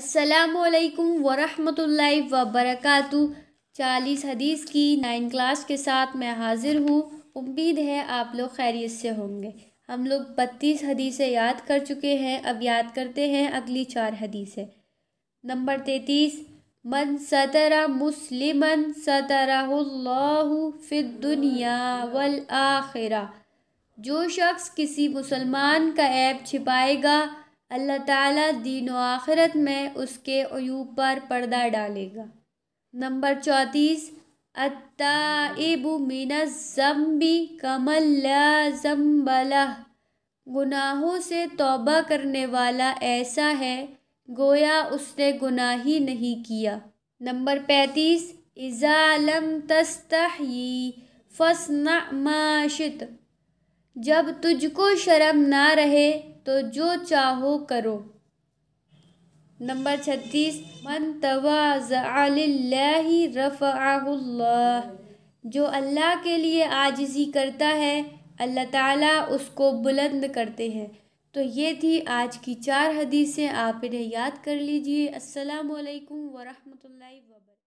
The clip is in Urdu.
السلام علیکم ورحمۃ اللہ وبرکاتہ چالیس حدیث کی نائن کلاس کے ساتھ میں حاضر ہوں امید ہے آپ لوگ خیریت سے ہوں گے ہم لوگ بتیس حدیثیں یاد کر چکے ہیں اب یاد کرتے ہیں اگلی چار حدیثیں نمبر تینتیس من سطرہ مسلمن سطرہ اللہ فی دنیا والآخرہ جو شخص کسی مسلمان کا عیب چھپائے گا اللہ تعالیٰ دین و آخرت میں اس کے عیوب پر پردہ ڈالے گا نمبر چوتیس اتائب من الزمبی کم اللہ زمبلہ گناہوں سے توبہ کرنے والا ایسا ہے گویا اس نے گناہی نہیں کیا نمبر پینتیس اظالم تستن معاشت جب تجھ کو شرم نہ رہے تو جو چاہو کرو نمبر چھتیس منتو رف اللہ جو اللہ کے لیے عاجزی کرتا ہے اللہ تعالیٰ اس کو بلند کرتے ہیں تو یہ تھی آج کی چار حدیثیں آپ انہیں یاد کر لیجئے السلام علیکم ورحمۃ اللہ وبرکاتہ